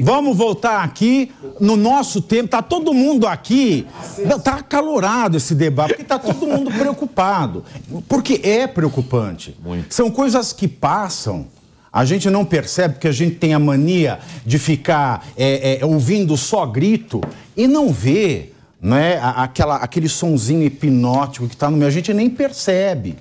Vamos voltar aqui no nosso tempo. Tá todo mundo aqui. Tá acalorado esse debate, porque tá todo mundo preocupado. Porque é preocupante. Muito. São coisas que passam. A gente não percebe que a gente tem a mania de ficar é, é, ouvindo só grito e não vê né, aquela, aquele sonzinho hipnótico que está no meio. A gente nem percebe.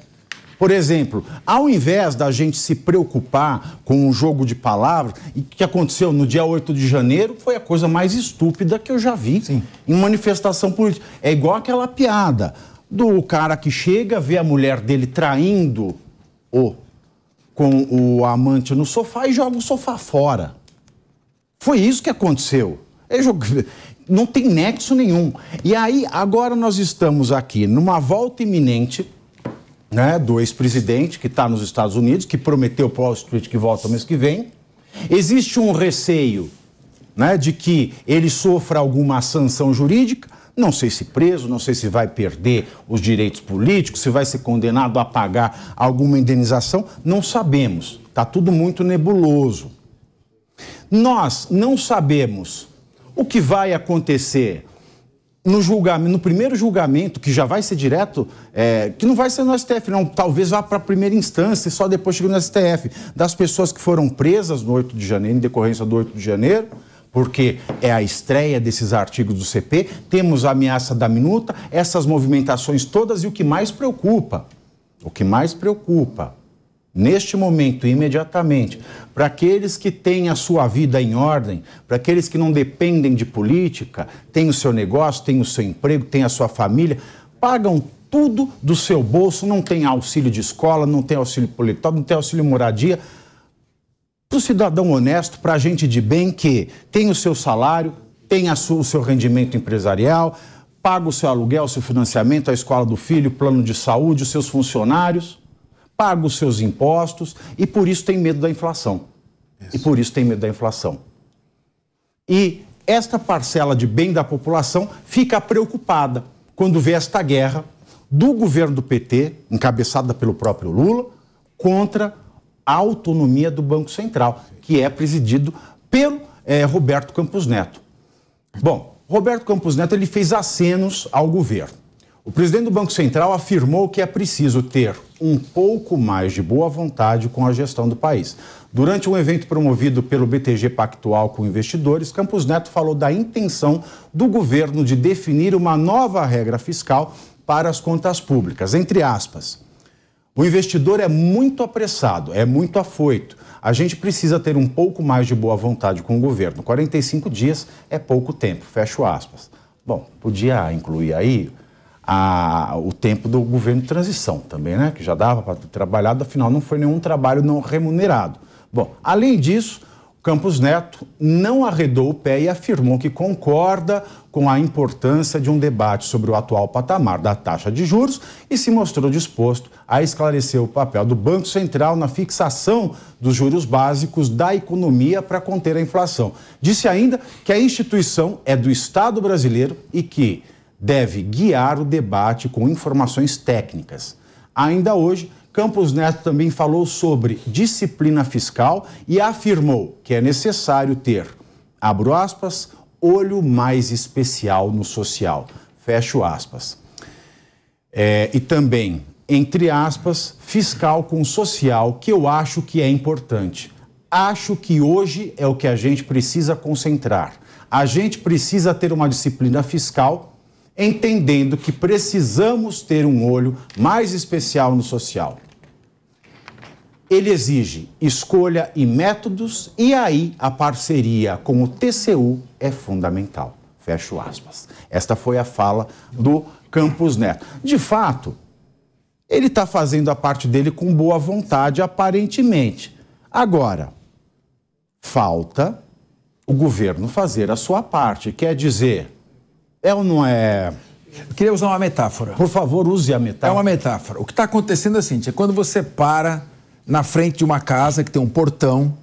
Por exemplo, ao invés da gente se preocupar com um jogo de palavras, e que aconteceu no dia 8 de janeiro, foi a coisa mais estúpida que eu já vi Sim. em manifestação política. É igual aquela piada do cara que chega, vê a mulher dele traindo o com o amante no sofá e joga o sofá fora. Foi isso que aconteceu. É não tem nexo nenhum. E aí, agora nós estamos aqui numa volta iminente né, do ex-presidente que está nos Estados Unidos, que prometeu para Wall Street que volta mês que vem. Existe um receio né, de que ele sofra alguma sanção jurídica, não sei se preso, não sei se vai perder os direitos políticos, se vai ser condenado a pagar alguma indenização, não sabemos. Está tudo muito nebuloso. Nós não sabemos o que vai acontecer no julgamento, no primeiro julgamento, que já vai ser direto, é, que não vai ser no STF, não, talvez vá para a primeira instância e só depois chega no STF, das pessoas que foram presas no 8 de janeiro, em decorrência do 8 de janeiro, porque é a estreia desses artigos do CP, temos a ameaça da minuta, essas movimentações todas e o que mais preocupa, o que mais preocupa neste momento, imediatamente, para aqueles que têm a sua vida em ordem, para aqueles que não dependem de política, têm o seu negócio, têm o seu emprego, têm a sua família, pagam tudo do seu bolso, não tem auxílio de escola, não tem auxílio policial, não tem auxílio moradia. Para o cidadão honesto, para a gente de bem que tem o seu salário, tem sua, o seu rendimento empresarial, paga o seu aluguel, o seu financiamento, a escola do filho, plano de saúde, os seus funcionários paga os seus impostos e por isso tem medo da inflação. Isso. E por isso tem medo da inflação. E esta parcela de bem da população fica preocupada quando vê esta guerra do governo do PT, encabeçada pelo próprio Lula, contra a autonomia do Banco Central, que é presidido pelo é, Roberto Campos Neto. Bom, Roberto Campos Neto ele fez acenos ao governo. O presidente do Banco Central afirmou que é preciso ter um pouco mais de boa vontade com a gestão do país. Durante um evento promovido pelo BTG Pactual com investidores, Campos Neto falou da intenção do governo de definir uma nova regra fiscal para as contas públicas. Entre aspas, o investidor é muito apressado, é muito afoito. A gente precisa ter um pouco mais de boa vontade com o governo. 45 dias é pouco tempo, fecho aspas. Bom, podia incluir aí a, o tempo do governo de transição também, né? Que já dava para ter trabalhado, afinal não foi nenhum trabalho não remunerado. Bom, além disso, Campos Neto não arredou o pé e afirmou que concorda com a importância de um debate sobre o atual patamar da taxa de juros e se mostrou disposto a esclarecer o papel do Banco Central na fixação dos juros básicos da economia para conter a inflação. Disse ainda que a instituição é do Estado brasileiro e que deve guiar o debate com informações técnicas. Ainda hoje, Campos Neto também falou sobre disciplina fiscal e afirmou que é necessário ter, abro aspas, olho mais especial no social, fecho aspas. É, e também, entre aspas, fiscal com social, que eu acho que é importante. Acho que hoje é o que a gente precisa concentrar. A gente precisa ter uma disciplina fiscal entendendo que precisamos ter um olho mais especial no social. Ele exige escolha e métodos, e aí a parceria com o TCU é fundamental. Fecho aspas. Esta foi a fala do Campos Neto. De fato, ele está fazendo a parte dele com boa vontade, aparentemente. Agora, falta o governo fazer a sua parte, quer é dizer, é ou não é? Eu queria usar uma metáfora. Por favor, use a metáfora. É uma metáfora. O que está acontecendo é o seguinte: é quando você para na frente de uma casa que tem um portão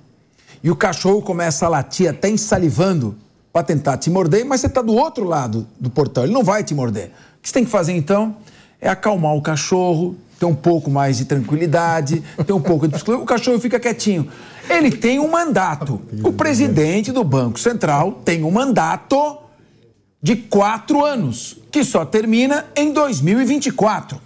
e o cachorro começa a latir até ensalivando para tentar te morder, mas você está do outro lado do portão, ele não vai te morder. O que você tem que fazer então é acalmar o cachorro, ter um pouco mais de tranquilidade, ter um pouco de o cachorro fica quietinho. Ele tem um mandato. O presidente do Banco Central tem um mandato de quatro anos, que só termina em 2024.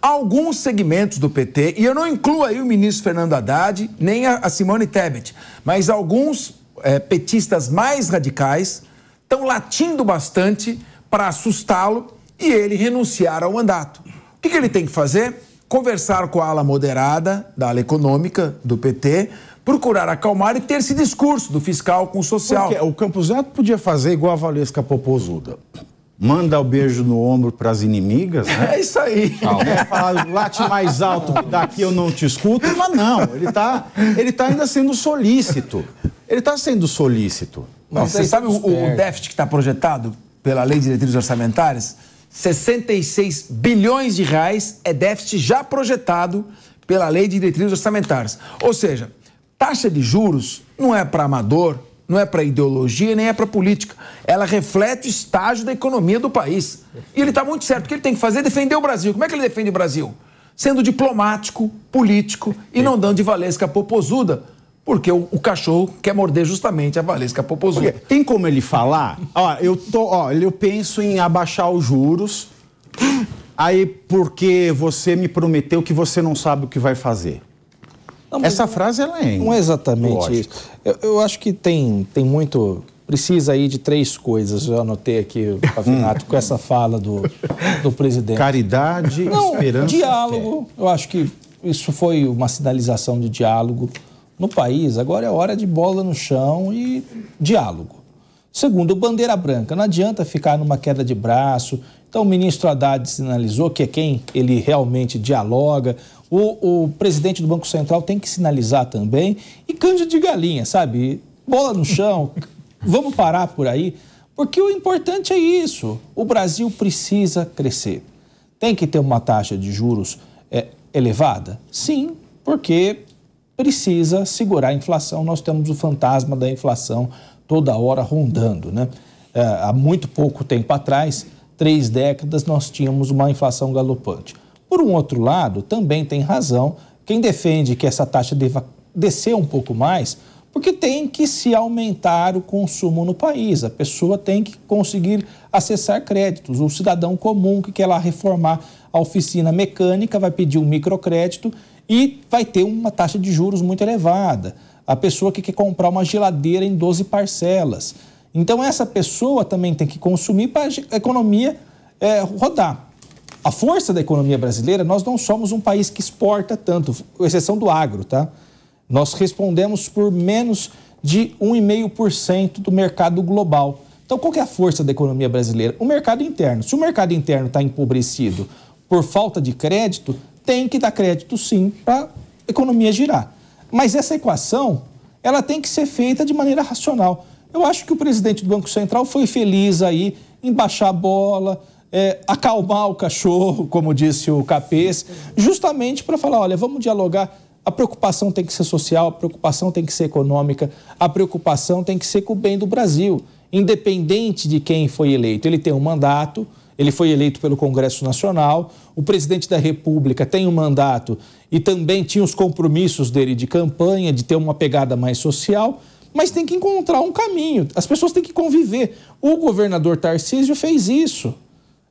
Alguns segmentos do PT, e eu não incluo aí o ministro Fernando Haddad, nem a Simone Tebet, mas alguns é, petistas mais radicais estão latindo bastante para assustá-lo e ele renunciar ao mandato. O que, que ele tem que fazer? Conversar com a ala moderada da ala econômica do PT procurar acalmar e ter esse discurso do fiscal com o social. Porque o Camposanto podia fazer igual a Valesca Popozuda. Manda o um beijo no ombro para as inimigas, né? É isso aí. É, fala, late mais alto, daqui eu não te escuto. Mas não, ele está ele tá ainda sendo solícito. Ele está sendo solícito. Mas você sabe tá o, o déficit que está projetado pela Lei de Diretrizes Orçamentárias? 66 bilhões de reais é déficit já projetado pela Lei de Diretrizes Orçamentárias. Ou seja, Taxa de juros não é para amador, não é para ideologia, nem é para política. Ela reflete o estágio da economia do país. E ele está muito certo. O que ele tem que fazer é defender o Brasil. Como é que ele defende o Brasil? Sendo diplomático, político e não dando de valesca popozuda. Porque o, o, cachorro quer morder justamente a Valesca Popozuda. Porque tem como ele falar? ó, eu tô, ó, eu penso em abaixar os juros. Aí porque você me prometeu que você não sabe o que vai fazer. Não, Essa frase ela é. Não é exatamente lógico. isso. Eu, eu, acho que tem, tem muito. Precisa aí de três coisas. Eu anotei aqui, Pavinato, com essa fala do, do presidente. Caridade, não, esperança. Diálogo. Fé. Eu acho que isso foi uma sinalização de diálogo no país. Agora é hora de bola no chão e diálogo. Segundo, bandeira branca. Não adianta ficar numa queda de braço. Então, o ministro Haddad sinalizou que é quem ele realmente dialoga. O, o presidente do Banco Central tem que sinalizar também. E canja de galinha, sabe? Bola no chão. Vamos parar por aí. Porque o importante é isso. O Brasil precisa crescer. Tem que ter uma taxa de juros é, elevada? Sim, porque precisa segurar a inflação. Nós temos o fantasma da inflação toda hora rondando. Né? É, há muito pouco tempo atrás, três décadas, nós tínhamos uma inflação galopante. Por um outro lado, também tem razão quem defende que essa taxa deva descer um pouco mais, porque tem que se aumentar o consumo no país, a pessoa tem que conseguir acessar créditos. O cidadão comum que quer lá reformar a oficina mecânica vai pedir um microcrédito e vai ter uma taxa de juros muito elevada a pessoa que quer comprar uma geladeira em 12 parcelas. Então, essa pessoa também tem que consumir para a economia é, rodar. A força da economia brasileira, nós não somos um país que exporta tanto, com exceção do agro, tá? Nós respondemos por menos de 1,5% do mercado global. Então, qual é a força da economia brasileira? O mercado interno. Se o mercado interno está empobrecido por falta de crédito, tem que dar crédito sim para a economia girar. Mas essa equação, ela tem que ser feita de maneira racional. Eu acho que o presidente do Banco Central foi feliz aí em baixar a bola, é, acalmar o cachorro, como disse o Capês, justamente para falar: olha, vamos dialogar. A preocupação tem que ser social, a preocupação tem que ser econômica, a preocupação tem que ser com o bem do Brasil, independente de quem foi eleito. Ele tem um mandato, ele foi eleito pelo Congresso Nacional, o presidente da República tem um mandato e também tinha os compromissos dele de campanha, de ter uma pegada mais social, mas tem que encontrar um caminho, as pessoas têm que conviver. O governador Tarcísio fez isso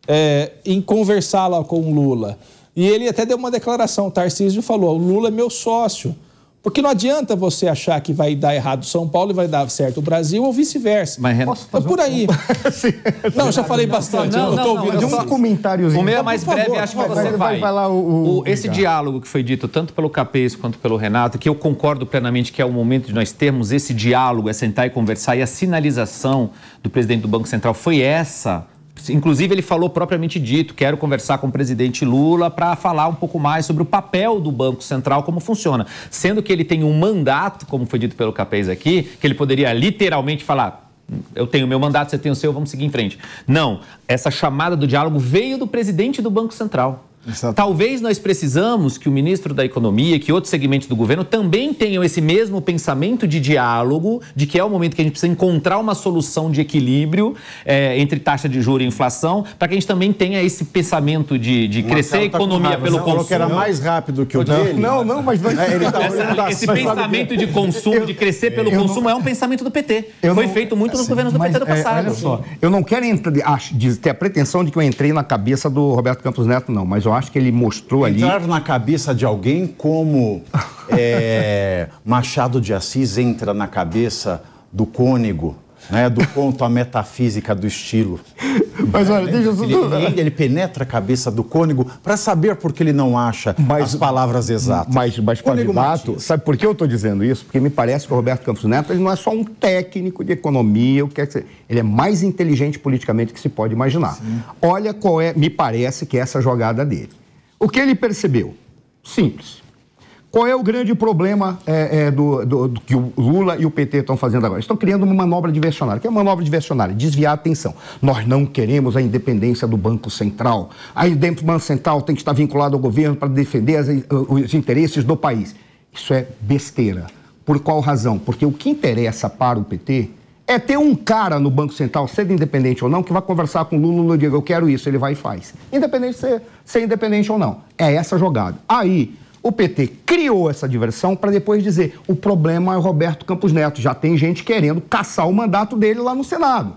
é, em conversar lá com o Lula. E ele até deu uma declaração, o Tarcísio falou, o Lula é meu sócio. Porque não adianta você achar que vai dar errado São Paulo e vai dar certo o Brasil ou vice-versa. Mas Renato, é por aí. Um... não, já falei bastante. Não, não, não, não, não, um comentáriozinho. O meu é mais breve, acho que vai, você vai. vai lá o, o... esse diálogo que foi dito tanto pelo Capês quanto pelo Renato, que eu concordo plenamente que é o momento de nós termos esse diálogo, é sentar e conversar e a sinalização do presidente do Banco Central foi essa Inclusive, ele falou propriamente dito: quero conversar com o presidente Lula para falar um pouco mais sobre o papel do Banco Central, como funciona. Sendo que ele tem um mandato, como foi dito pelo Capês aqui, que ele poderia literalmente falar: eu tenho meu mandato, você tem o seu, vamos seguir em frente. Não, essa chamada do diálogo veio do presidente do Banco Central. Exato. Talvez nós precisamos que o ministro da Economia, que outros segmentos do governo também tenham esse mesmo pensamento de diálogo, de que é o momento que a gente precisa encontrar uma solução de equilíbrio é, entre taxa de juros e inflação, para que a gente também tenha esse pensamento de, de crescer a tá economia tá pelo Você né? consumo. que era mais rápido que o não, dele. Não, não, mas vai, é, ele tá Esse pensamento de consumo, de crescer pelo consumo, não, é um pensamento do PT. Foi não, feito muito assim, nos governos do PT do passado. É, olha só, eu não quero ah, ter a pretensão de que eu entrei na cabeça do Roberto Campos Neto, não, mas eu acho que ele mostrou Entrar ali. Entrar na cabeça de alguém como é, Machado de Assis entra na cabeça do cônego né, do conto à metafísica do estilo. Mas olha, deixa eu ele, ele penetra a cabeça do cônego para saber por que ele não acha mas, as palavras exatas. Mas, mas Palibato, sabe por que eu estou dizendo isso? Porque me parece que o Roberto Campos Neto ele não é só um técnico de economia, o que é ele é mais inteligente politicamente que se pode imaginar. Sim. Olha qual é, me parece que é essa jogada dele. O que ele percebeu? Simples. Qual é o grande problema é, é, do, do, do, que o Lula e o PT estão fazendo agora? Estão criando uma manobra diversionária. O que é uma manobra diversionária? Desviar a atenção. Nós não queremos a independência do Banco Central. A independência do Banco Central tem que estar vinculada ao governo para defender as, eh, os interesses do país. Isso é besteira. Por qual razão? Porque o que interessa para o PT é ter um cara no Banco Central, sendo independente ou não, que vai conversar com o Lula, Lula diga, eu quero isso, ele vai e faz. Independente de ser, ser independente ou não. É essa jogada. Aí o PT criou essa diversão para depois dizer o problema é o Roberto Campos Neto. Já tem gente querendo caçar o mandato dele lá no Senado.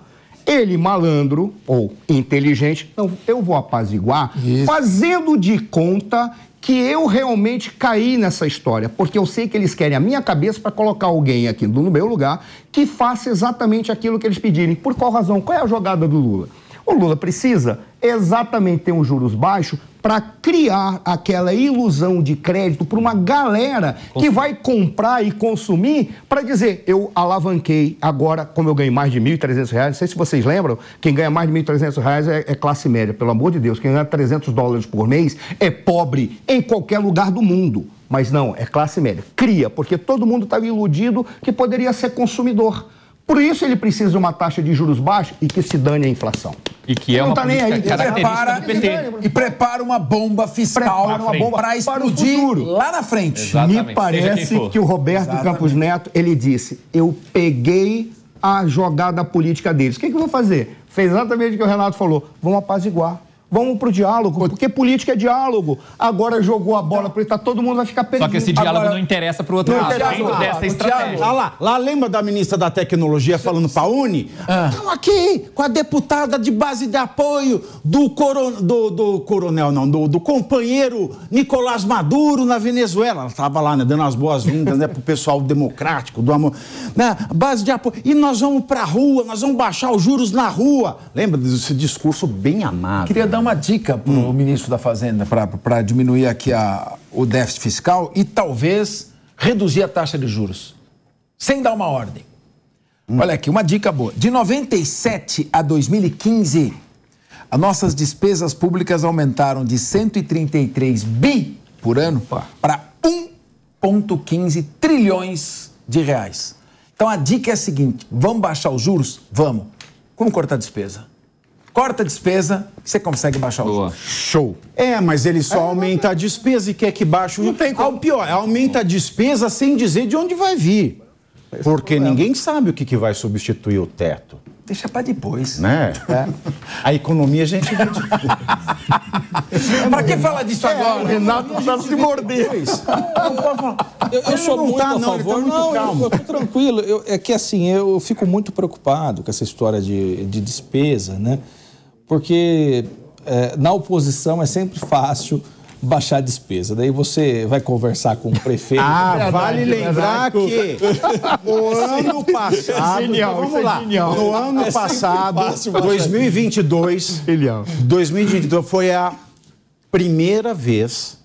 Ele, malandro ou inteligente, não, eu vou apaziguar, Isso. fazendo de conta que eu realmente caí nessa história, porque eu sei que eles querem a minha cabeça para colocar alguém aqui no meu lugar que faça exatamente aquilo que eles pedirem. Por qual razão? Qual é a jogada do Lula? O Lula precisa exatamente ter um juros baixo para criar aquela ilusão de crédito para uma galera que vai comprar e consumir para dizer, eu alavanquei agora, como eu ganhei mais de R$ 1.300, não sei se vocês lembram, quem ganha mais de R$ 1.300 é, é classe média, pelo amor de Deus, quem ganha 300 dólares por mês é pobre em qualquer lugar do mundo. Mas não, é classe média. Cria, porque todo mundo estava tá iludido que poderia ser consumidor. Por isso ele precisa de uma taxa de juros baixa e que se dane a inflação. E que é uma tá nem aí. Prepara, do PT. E prepara uma bomba fiscal para explodir lá na frente. Exatamente. Me parece que o Roberto Exatamente. Campos Neto, ele disse, eu peguei a jogada política deles. O que, é que eu vou fazer? Fez exatamente o que o Renato falou. Vão apaziguar. Vamos pro diálogo, porque política é diálogo. Agora jogou a bola para ele, tá, todo mundo vai ficar perdido. Só que esse diálogo Agora, não interessa para é o outro lado, lá, dessa estratégia. Lá, lá, lá, lembra da ministra da Tecnologia falando para a Uni? É. Ah. Estão aqui com a deputada de base de apoio do, do, do coronel, não, do, do, companheiro Nicolás Maduro na Venezuela. Ela estava lá, né, dando as boas-vindas né, para o pessoal democrático, do amor. Né, base de apoio. E nós vamos para a rua, nós vamos baixar os juros na rua. Lembra desse discurso bem amado? Queria dar uma dica para o hum. ministro da Fazenda para diminuir aqui a, o déficit fiscal e talvez reduzir a taxa de juros, sem dar uma ordem. Hum. Olha aqui, uma dica boa. De 97 a 2015, as nossas despesas públicas aumentaram de 133 bi por ano para 1,15 trilhões de reais. Então a dica é a seguinte: vamos baixar os juros? Vamos. Como cortar a despesa? Corta a despesa, você consegue baixar Boa. o juros. Show. É, mas ele só é, aumenta a despesa e quer que baixe o juros. Não tem como. O pior, aumenta a despesa sem dizer de onde vai vir. Esse é porque ninguém sabe o que, que vai substituir o teto. Deixa para depois. Né? É. A economia a gente vê depois. para que falar disso é, agora? O Renato está se mordendo. Eu, eu sou muito tá, a tá favor. Não, tá não calmo. eu, eu tranquilo. Eu, é que assim, eu fico muito preocupado com essa história de, de despesa, né? porque é, na oposição é sempre fácil baixar a despesa. Daí você vai conversar com o prefeito. Ah, é verdade, vale é lembrar verdade. que o ano passado, é genial, vamos lá, no ano é passado, 2022, 2022 foi a primeira vez,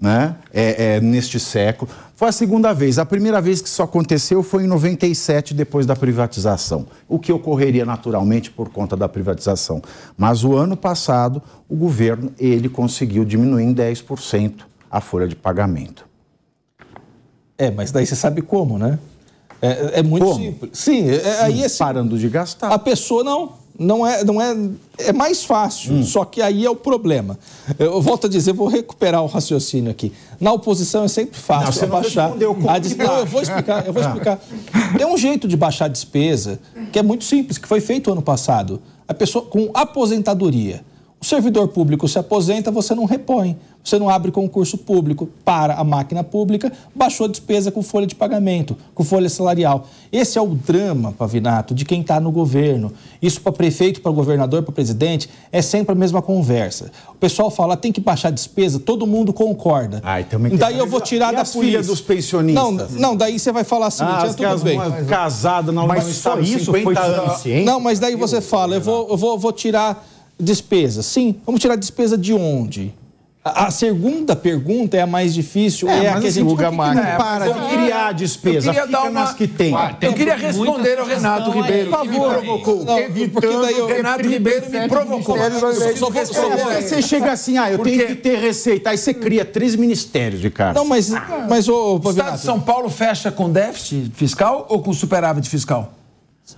né, é, é neste século, foi a segunda vez. A primeira vez que isso aconteceu foi em 97, depois da privatização, o que ocorreria naturalmente por conta da privatização. Mas o ano passado, o governo ele conseguiu diminuir em 10% a folha de pagamento. É, mas daí você sabe como, né? É, é muito como? simples. Sim, é, é aí assim, Parando de gastar. A pessoa não não é, não é, é mais fácil, hum. só que aí é o problema. Eu volto a dizer, vou recuperar o raciocínio aqui. Na oposição é sempre fácil não, você baixar. Não a des... não, eu vou explicar, eu vou ah. explicar. Tem um jeito de baixar a despesa que é muito simples, que foi feito ano passado. A pessoa com aposentadoria, o servidor público se aposenta, você não repõe. Você não abre concurso público para a máquina pública, baixou a despesa com folha de pagamento, com folha salarial. Esse é o drama, Pavinato, de quem está no governo. Isso para prefeito, para governador, para presidente, é sempre a mesma conversa. O pessoal fala, tem que baixar a despesa, todo mundo concorda. Ai, ah, também então daí eu vou tirar da filha dos pensionistas. Não, não, daí você vai falar assim, ah, as é tudo bem. Casada, não, mas só isso 50 foi suficiente? Não, mas daí você fala, eu vou, eu vou, vou tirar Despesa, sim. Vamos tirar despesa de onde? A segunda pergunta é a mais difícil, é, é a que a assim, gente que não para é, de criar despesa, fica dar uma... nas que tem. Ah, tem eu queria responder ao Renato Ribeiro, por favor. provocou, Porque daí eu... Renato Ribeiro me provocou. Só vou Você chega assim, ah, eu tenho que ter receita, aí você cria três ministérios de cara. Não, mas, ah, mas ô, oh, o Estado de São Paulo fecha com déficit fiscal ou com superávit fiscal?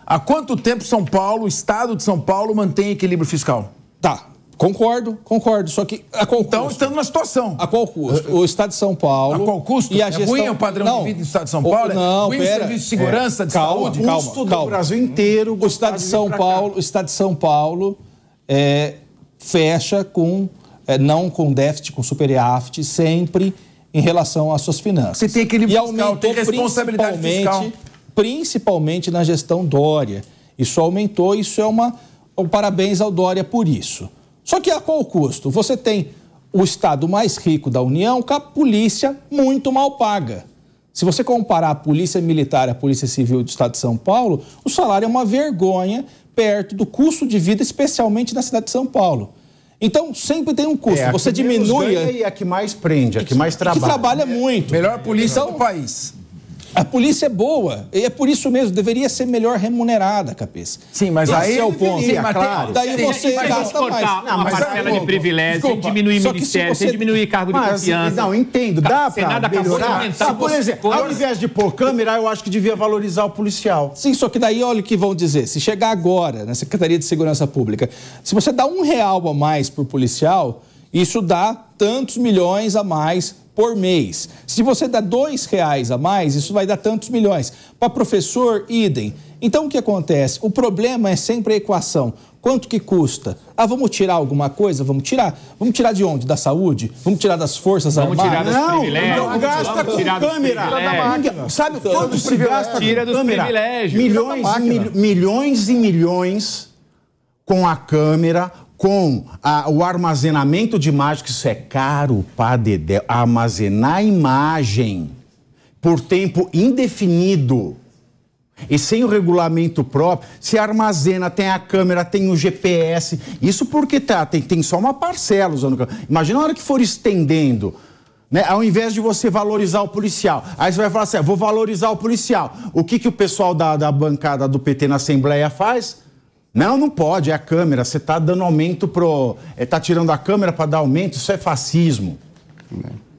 Há quanto tempo São Paulo, o Estado de São Paulo, mantém equilíbrio fiscal? Tá, Concordo, concordo. Só que a qual Então, estando numa situação. A qual custo? É, é. O Estado de São Paulo. A qual custo? E a é gestão... É ruim o padrão não. de vida do Estado de São Paulo? O, não, é ruim pera. o serviço de segurança, é. de calma, saúde? Calma, custo calma. do Brasil inteiro. O Estado de São Paulo, o Estado de São Paulo é, fecha com, é, não com déficit, com superávit, sempre em relação às suas finanças. Você tem equilíbrio e fiscal, tem responsabilidade fiscal principalmente na gestão Dória. Isso aumentou, isso é uma. Um parabéns ao Dória por isso. Só que a qual custo? Você tem o estado mais rico da União com a polícia muito mal paga. Se você comparar a polícia militar e a polícia civil do estado de São Paulo, o salário é uma vergonha perto do custo de vida, especialmente na cidade de São Paulo. Então, sempre tem um custo. É, você diminui. Ganha e a que mais prende, a que, que mais trabalha. Que trabalha muito. Melhor polícia então, do país. A polícia é boa, e é por isso mesmo, deveria ser melhor remunerada, cabeça. Sim, mas Esse aí é o ponto. Sim, é mas claro. Daí sim, você mas gasta mais. Não, uma parcela de privilégio, sem diminuir ministério, você... sem diminuir cargo mas, de confiança. Não, entendo, dá para melhorar. Ah, por exemplo, ao invés de pôr câmera, eu acho que devia valorizar o policial. Sim, só que daí olha o que vão dizer. Se chegar agora na Secretaria de Segurança Pública, se você dá um real a mais por policial, isso dá tantos milhões a mais por mês. Se você dá dois reais a mais, isso vai dar tantos milhões. Para professor, idem. Então o que acontece? O problema é sempre a equação. Quanto que custa? Ah, vamos tirar alguma coisa? Vamos tirar. Vamos tirar de onde? Da saúde? Vamos tirar das forças vamos armadas? Tirar dos privilégios. não, não gasta com com câmera Sabe quanto se gasta tira com câmera? Milhões, milhões e milhões com a câmera, com a, o armazenamento de imagens, que isso é caro para Dedé, armazenar imagem por tempo indefinido e sem o regulamento próprio, se armazena, tem a câmera, tem o GPS. Isso porque tá, tem, tem só uma parcela usando Imagina a hora que for estendendo. Né? Ao invés de você valorizar o policial. Aí você vai falar assim: ah, vou valorizar o policial. O que, que o pessoal da, da bancada do PT na Assembleia faz? Não, não pode, é a câmera. Você está dando aumento pro. Está é, tirando a câmera para dar aumento, isso é fascismo. É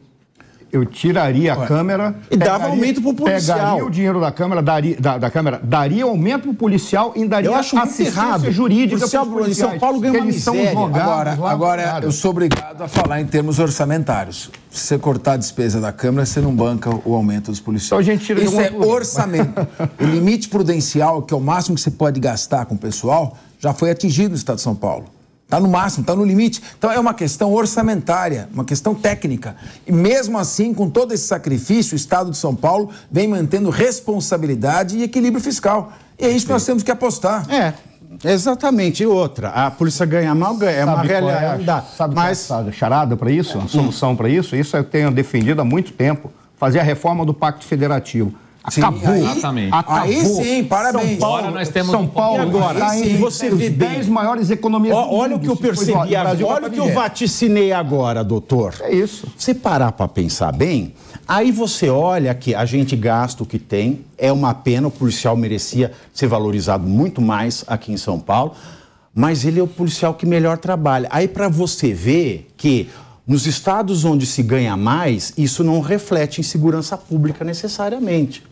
eu tiraria a Ué. câmera. E pegaria, dava aumento pro policial. Pegaria o dinheiro da câmera, daria, da, da câmera, daria aumento pro policial e daria eu acho assistência errado. jurídica policial, pros policiais. São Paulo ganhou uma missão Agora, agora eu sou obrigado a falar em termos orçamentários. Se você cortar a despesa da Câmara, você não banca o aumento dos policiais. Então a gente tira Isso é orçamento. o limite prudencial, que é o máximo que você pode gastar com o pessoal, já foi atingido no Estado de São Paulo. Está no máximo, está no limite. Então é uma questão orçamentária, uma questão técnica. E mesmo assim, com todo esse sacrifício, o Estado de São Paulo vem mantendo responsabilidade e equilíbrio fiscal. E é isso que nós temos que apostar. É, Exatamente, e outra. A polícia ganha mal, ganha. É uma é? realidade. sabe é mas... é charada para isso? uma solução para isso? Isso eu tenho defendido há muito tempo. Fazer a reforma do Pacto Federativo. Acabou. Sim, exatamente. Acabou. Aí sim, parabéns. São Paulo, é agora nós temos São Paulo agora. se sim, você vê 10 maiores economias o, do Olha o que eu percebi agora, olha o que eu é. vaticinei agora, doutor. É isso. Se parar para pensar bem, aí você olha que a gente gasta o que tem, é uma pena, o policial merecia ser valorizado muito mais aqui em São Paulo, mas ele é o policial que melhor trabalha. Aí para você ver que nos estados onde se ganha mais, isso não reflete em segurança pública necessariamente.